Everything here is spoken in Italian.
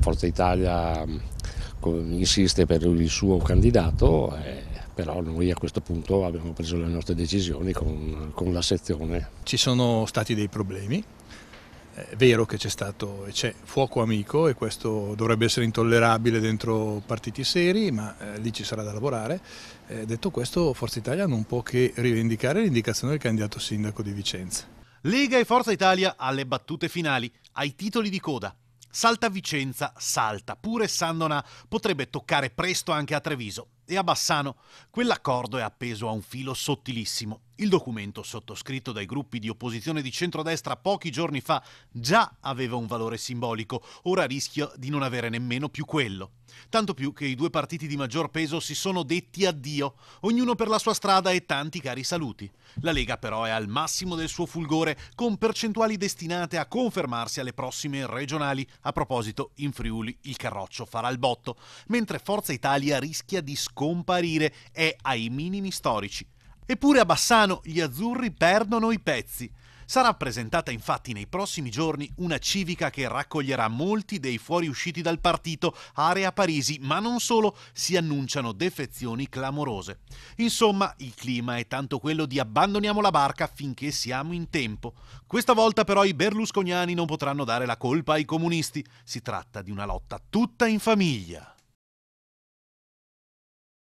Forza Italia mm, insiste per il suo candidato, eh, però noi a questo punto abbiamo preso le nostre decisioni con, con la sezione. Ci sono stati dei problemi, è vero che c'è stato e c'è fuoco amico e questo dovrebbe essere intollerabile dentro partiti seri, ma eh, lì ci sarà da lavorare. Eh, detto questo, Forza Italia non può che rivendicare l'indicazione del candidato sindaco di Vicenza. Lega e Forza Italia alle battute finali, ai titoli di coda. Salta Vicenza, salta, pure Sandona potrebbe toccare presto anche a Treviso e a Bassano quell'accordo è appeso a un filo sottilissimo. Il documento sottoscritto dai gruppi di opposizione di centrodestra pochi giorni fa già aveva un valore simbolico, ora rischia di non avere nemmeno più quello. Tanto più che i due partiti di maggior peso si sono detti addio, ognuno per la sua strada e tanti cari saluti. La Lega però è al massimo del suo fulgore, con percentuali destinate a confermarsi alle prossime regionali. A proposito, in Friuli il carroccio farà il botto, mentre Forza Italia rischia di scoprire scomparire è ai minimi storici. Eppure a Bassano gli azzurri perdono i pezzi. Sarà presentata infatti nei prossimi giorni una civica che raccoglierà molti dei fuoriusciti dal partito, area Parisi, ma non solo, si annunciano defezioni clamorose. Insomma, il clima è tanto quello di abbandoniamo la barca finché siamo in tempo. Questa volta però i berlusconiani non potranno dare la colpa ai comunisti, si tratta di una lotta tutta in famiglia.